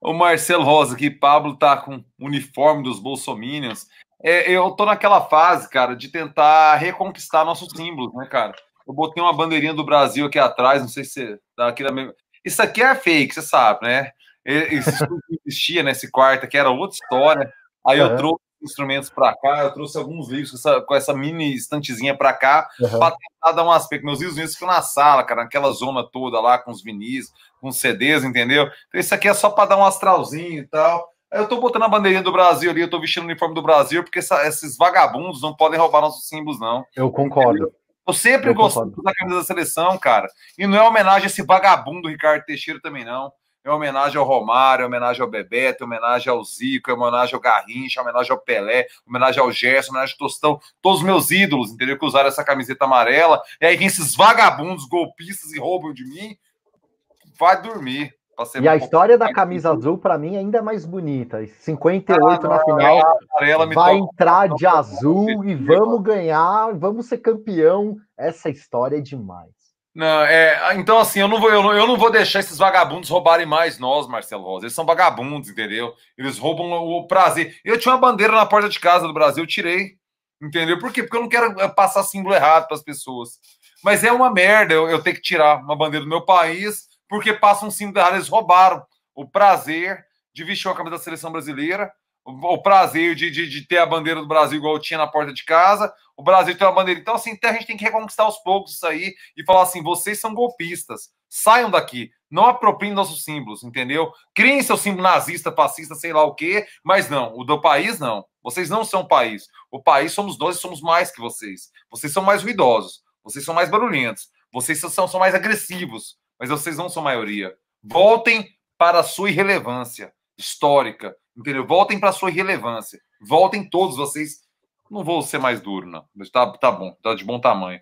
o Marcelo Rosa, que Pablo tá com o uniforme dos Bolsominions. É, eu tô naquela fase, cara, de tentar reconquistar nossos símbolos, né, cara? Eu botei uma bandeirinha do Brasil aqui atrás, não sei se tá aqui na mesma. Isso aqui é fake, você sabe, né? Isso existia nesse quarto, que era outra história. Aí eu trouxe instrumentos para cá, eu trouxe alguns livros com essa, com essa mini estantezinha para cá, uhum. para tentar dar um aspecto. Meus livros ficam na sala, cara, naquela zona toda lá, com os vinis, com os CDs, entendeu? Então, isso aqui é só para dar um astralzinho e tal. Eu tô botando a bandeirinha do Brasil ali, eu tô vestindo o uniforme do Brasil, porque essa, esses vagabundos não podem roubar nossos símbolos, não. Eu concordo. Eu sempre gosto da camisa da seleção, cara. E não é homenagem a esse vagabundo Ricardo Teixeira também, não é homenagem ao Romário, é homenagem ao Bebeto, é homenagem ao Zico, é homenagem ao Garrincha, é homenagem ao Pelé, é homenagem ao Gerson, é homenagem ao Tostão, todos os meus ídolos, entendeu? Que usaram essa camiseta amarela. E aí vem esses vagabundos, golpistas e roubam de mim. Vai dormir. E a história da camisa azul, para mim, é ainda mais bonita. 58 ah, na final. vai entrar de azul e vamos ganhar, vamos ser campeão. Essa história é demais. Não, é, ah, então, assim, eu não, vou, eu, não, eu não vou deixar esses vagabundos roubarem mais nós, Marcelo Rosa. Eles são vagabundos, entendeu? Eles roubam o prazer. Eu tinha uma bandeira na porta de casa do Brasil, eu tirei. Entendeu? Por quê? Porque eu não quero eh, passar símbolo errado para as pessoas. Mas é uma merda eu, eu ter que tirar uma bandeira do meu país, porque passa um símbolo errado. Eles roubaram o prazer de vestir uma camisa da seleção brasileira o prazer de, de, de, ter a bandeira do Brasil igual eu tinha na porta de casa, o Brasil tem uma bandeira. Então, assim, então a gente tem que reconquistar aos poucos isso aí e falar assim: vocês são golpistas, saiam daqui, não apropriem nossos símbolos, entendeu? Criem seu símbolo nazista, fascista, sei lá o quê, mas não, o do país não. Vocês não são país. O país somos nós e somos mais que vocês. Vocês são mais ruidosos, vocês são mais barulhentos, vocês são, são mais agressivos, mas vocês não são maioria. Voltem para a sua irrelevância histórica Entendeu? Voltem para sua irrelevância. Voltem todos vocês. Não vou ser mais duro, não. Mas tá, tá bom, tá de bom tamanho.